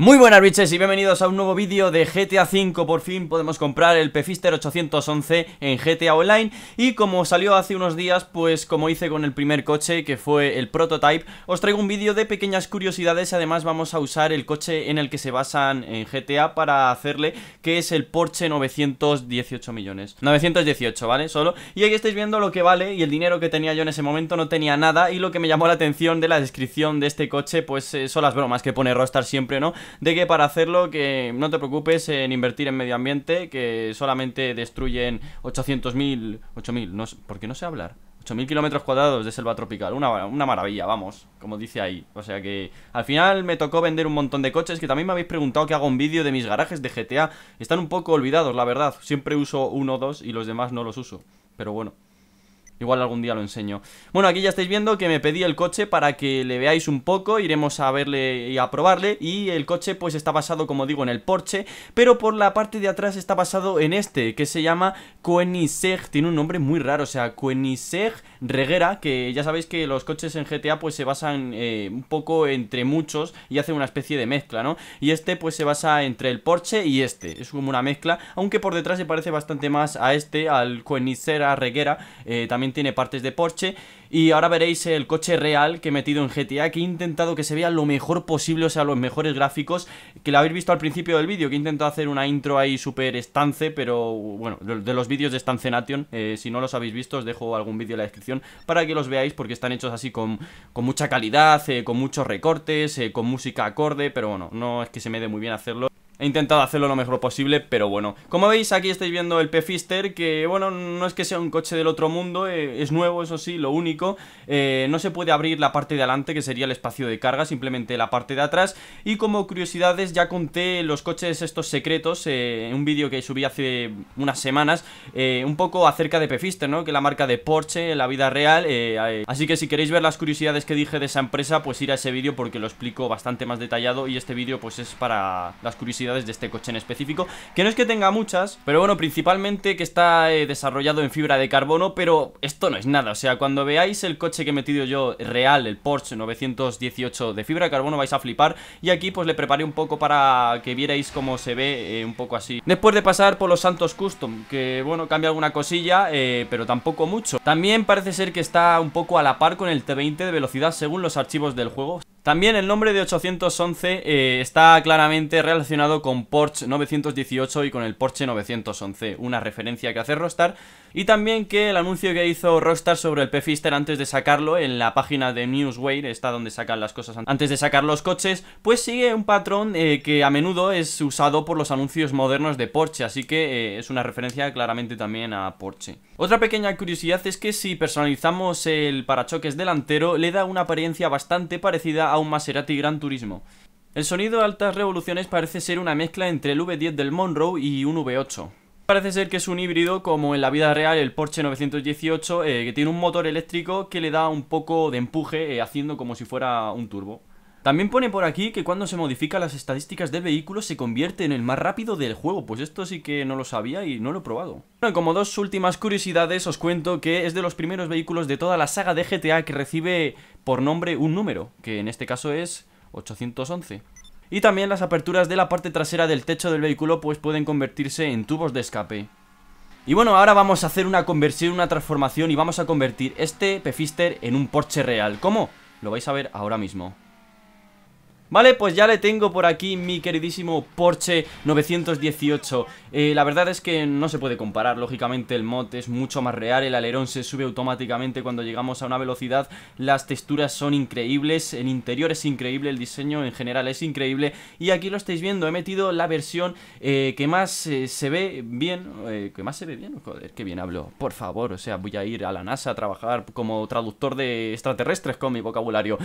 Muy buenas biches y bienvenidos a un nuevo vídeo de GTA V Por fin podemos comprar el Pefister 811 en GTA Online Y como salió hace unos días, pues como hice con el primer coche que fue el Prototype Os traigo un vídeo de pequeñas curiosidades Además vamos a usar el coche en el que se basan en GTA para hacerle Que es el Porsche 918 millones 918, ¿vale? Solo Y ahí estáis viendo lo que vale y el dinero que tenía yo en ese momento no tenía nada Y lo que me llamó la atención de la descripción de este coche pues eh, son las bromas que pone Rostar siempre, ¿no? de que para hacerlo que no te preocupes en invertir en medio ambiente, que solamente destruyen 800.000, 8.000, no, porque no sé hablar. 8.000 kilómetros cuadrados de selva tropical. Una, una, maravilla, vamos, como dice ahí. O sea que al final me tocó vender un montón de coches que también me habéis preguntado que hago un vídeo de mis garajes de GTA. Están un poco olvidados, la verdad. Siempre uso uno o dos y los demás no los uso. Pero bueno. Igual algún día lo enseño. Bueno, aquí ya estáis viendo que me pedí el coche para que le veáis un poco, iremos a verle y a probarle, y el coche pues está basado, como digo, en el Porsche, pero por la parte de atrás está basado en este, que se llama Koenigsegg, tiene un nombre muy raro, o sea, Koenigsegg Reguera, que ya sabéis que los coches en GTA pues se basan eh, un poco entre muchos y hacen una especie de mezcla, ¿no? Y este pues se basa entre el Porsche y este, es como una mezcla, aunque por detrás se parece bastante más a este, al Koenigsegg Reguera, eh, también tiene partes de Porsche. Y ahora veréis el coche real que he metido en GTA, que he intentado que se vea lo mejor posible, o sea, los mejores gráficos, que lo habéis visto al principio del vídeo, que he intentado hacer una intro ahí súper estance, pero bueno, de los vídeos de Stance Nation, eh, si no los habéis visto, os dejo algún vídeo en la descripción para que los veáis, porque están hechos así con, mucha calidad, eh, con muchos recortes, eh, con música acorde, pero bueno, no es que se me dé muy bien hacerlo. He intentado hacerlo lo mejor posible, pero bueno. Como veis, aquí estáis viendo el Pefister, que bueno, no es que sea un coche del otro mundo, eh, es nuevo, eso sí, lo único. Eh, no se puede abrir la parte de adelante, que sería el espacio de carga, simplemente la parte de atrás. Y como curiosidades, ya conté los coches estos secretos eh, en un vídeo que subí hace unas semanas, un poco acerca de Pefister, ¿no? Que la marca de Porsche, en la vida real. así que si queréis ver las curiosidades que dije de esa empresa, pues ir a ese vídeo porque lo explico bastante más detallado y este vídeo pues es para las curiosidades de este coche en específico Que no es que tenga muchas, pero bueno, principalmente que está eh, desarrollado en fibra de carbono Pero esto no es nada, o sea, cuando veáis el coche que he metido yo real, el Porsche 918 de fibra de carbono vais a flipar Y aquí pues le preparé un poco para que vierais cómo se ve eh, un poco así Después de pasar por los Santos Custom, que bueno, cambia alguna cosilla, eh, pero tampoco mucho También parece ser que está un poco a la par con el T20 de velocidad según los archivos del juego también el nombre de 811 eh, está claramente relacionado con Porsche 918 y con el Porsche 911, una referencia que hace Rostar y también que el anuncio que hizo Rockstar sobre el Pfister antes de sacarlo, en la página de Newsweek está donde sacan las cosas antes de sacar los coches, pues sigue un patrón eh, que a menudo es usado por los anuncios modernos de Porsche, así que eh, es una referencia claramente también a Porsche. Otra pequeña curiosidad es que si personalizamos el parachoques delantero, le da una apariencia bastante parecida a un Maserati Gran Turismo. El sonido de altas revoluciones parece ser una mezcla entre el V10 del Monroe y un V8. Parece ser que es un híbrido como en la vida real el Porsche 918 eh, que tiene un motor eléctrico que le da un poco de empuje eh, haciendo como si fuera un turbo. También pone por aquí que cuando se modifica las estadísticas del vehículo se convierte en el más rápido del juego, pues esto sí que no lo sabía y no lo he probado. Bueno, como dos últimas curiosidades os cuento que es de los primeros vehículos de toda la saga de GTA que recibe por nombre un número, que en este caso es 811 y también las aperturas de la parte trasera del techo del vehículo pues pueden convertirse en tubos de escape. Y bueno, ahora vamos a hacer una conversión, una transformación y vamos a convertir este Pefister en un Porsche real. ¿Cómo? Lo vais a ver ahora mismo. Vale, pues ya le tengo por aquí mi queridísimo Porsche 918 eh, La verdad es que no se puede comparar, lógicamente el mod es mucho más real El alerón se sube automáticamente cuando llegamos a una velocidad Las texturas son increíbles, el interior es increíble, el diseño en general es increíble Y aquí lo estáis viendo, he metido la versión eh, que más eh, se ve bien Que más se ve bien, joder, que bien hablo Por favor, o sea, voy a ir a la NASA a trabajar como traductor de extraterrestres con mi vocabulario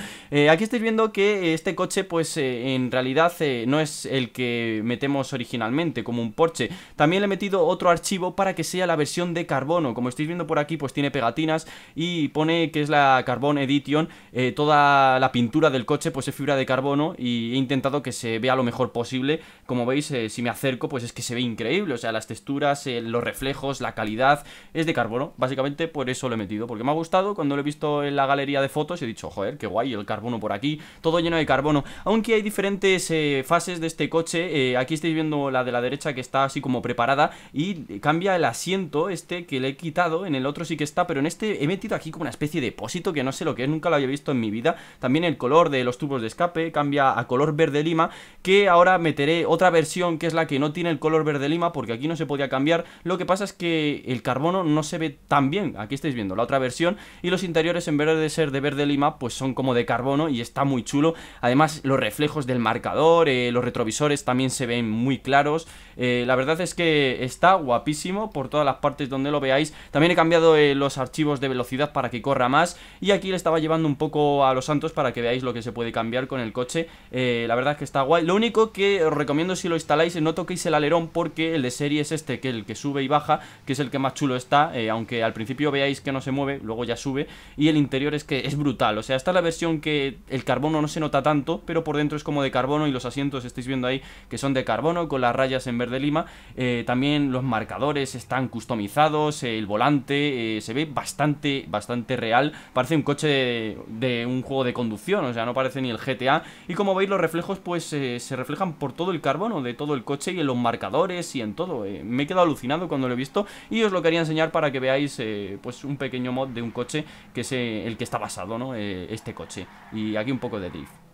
Aquí estáis viendo que este coche... Pues, pues eh, en realidad eh, no es el que metemos originalmente, como un Porsche. También le he metido otro archivo para que sea la versión de carbono. Como estáis viendo por aquí, pues tiene pegatinas y pone que es la Carbon Edition. Eh, toda la pintura del coche pues es fibra de carbono y he intentado que se vea lo mejor posible. Como veis, si me acerco, pues es que se ve increíble. O sea, las texturas, los reflejos, la calidad, es de carbono. Básicamente por eso lo he metido, porque me ha gustado. Cuando lo he visto en la galería de fotos he dicho, joder, qué guay, el carbono por aquí, todo lleno de carbono aunque hay diferentes eh, fases de este coche, eh, aquí estáis viendo la de la derecha que está así como preparada y cambia el asiento este que le he quitado, en el otro sí que está, pero en este he metido aquí como una especie de depósito que no sé lo que es, nunca lo había visto en mi vida, también el color de los tubos de escape cambia a color verde lima, que ahora meteré otra versión que es la que no tiene el color verde lima porque aquí no se podía cambiar, lo que pasa es que el carbono no se ve tan bien, aquí estáis viendo la otra versión y los interiores en vez de ser de verde lima pues son como de carbono y está muy chulo, además lo reflejos del marcador, eh, los retrovisores también se ven muy claros. Eh, la verdad es que está guapísimo por todas las partes donde lo veáis. También he cambiado eh, los archivos de velocidad para que corra más. Y aquí le estaba llevando un poco a los santos para que veáis lo que se puede cambiar con el coche. la verdad es que está guay. Lo único que os recomiendo si lo instaláis es no toquéis el alerón porque el de serie es este, que es el que sube y baja, que es el que más chulo está. aunque al principio veáis que no se mueve, luego ya sube. Y el interior es que es brutal. O sea, esta es la versión que el carbono no se nota tanto, pero por dentro es como de carbono y los asientos estáis viendo ahí que son de carbono con las rayas en verde lima. Eh, también los marcadores están customizados, el volante eh, se ve bastante, bastante real. Parece un coche de, un juego de conducción, o sea, no parece ni el GTA. Y como veis los reflejos pues eh, se reflejan por todo el carbono de todo el coche y en los marcadores y en todo. me he quedado alucinado cuando lo he visto y os lo quería enseñar para que veáis pues un pequeño mod de un coche que es el que está basado, ¿no? este coche. Y aquí un poco de drift.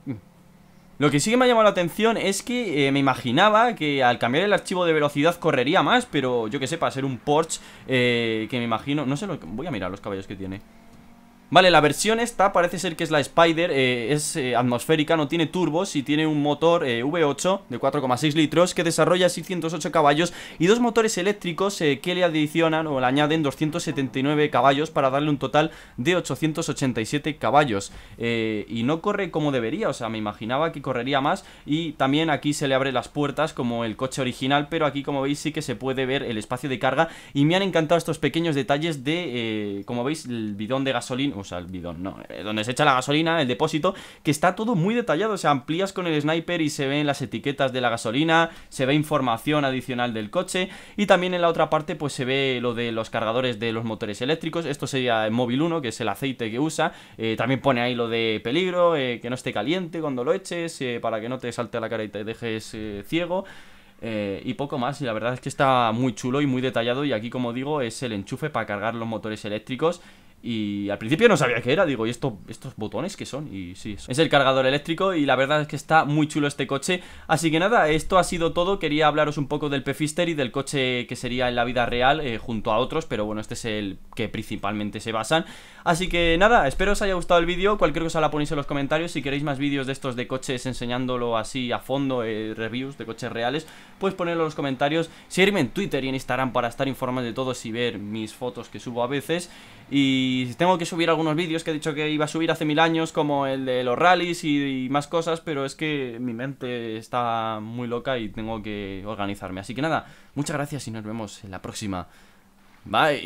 Lo que sí que me ha llamado la atención es que eh, me imaginaba que al cambiar el archivo de velocidad correría más, pero yo que sé, para ser un Porsche, eh, que me imagino... No sé, lo, voy a mirar los caballos que tiene. Vale, la versión esta parece ser que es la Spider, eh, es eh, atmosférica, no tiene turbos y tiene un motor eh, V8 de 4,6 litros que desarrolla 608 caballos y dos motores eléctricos que le adicionan o le añaden 279 caballos para darle un total de 887 caballos. y no corre como debería, o sea, me imaginaba que correría más y también aquí se le abre las puertas como el coche original, pero aquí como veis sí que se puede ver el espacio de carga y me han encantado estos pequeños detalles de, como veis, el bidón de gasolina bidón, no. Eh, donde se echa la gasolina, el depósito, que está todo muy detallado. O sea, amplías con el sniper y se ven las etiquetas de la gasolina, se ve información adicional del coche. Y también en la otra parte, pues se ve lo de los cargadores de los motores eléctricos. Esto sería el móvil 1, que es el aceite que usa. Eh, también pone ahí lo de peligro, eh, que no esté caliente cuando lo eches, para que no te salte a la cara y te dejes ciego. y poco más. Y la verdad es que está muy chulo y muy detallado. Y aquí, como digo, es el enchufe para cargar los motores eléctricos. Y al principio no sabía qué era, digo, ¿y esto, estos botones que son? Y sí, es el cargador eléctrico y la verdad es que está muy chulo este coche. Así que nada, esto ha sido todo. Quería hablaros un poco del Pefister y del coche que sería en la vida real eh, junto a otros, pero bueno, este es el que principalmente se basan. Así que nada, espero os haya gustado el vídeo. Cualquier cosa la ponéis en los comentarios. Si queréis más vídeos de estos de coches enseñándolo así a fondo, eh, reviews de coches reales, pues ponedlo en los comentarios. Seguirme en Twitter y en Instagram para estar informados de todo y ver mis fotos que subo a veces. Y... Y tengo que subir algunos vídeos que he dicho que iba a subir hace mil años, como el de los rallies y, y, más cosas, pero es que mi mente está muy loca y tengo que organizarme. Así que nada, muchas gracias y nos vemos en la próxima. Bye.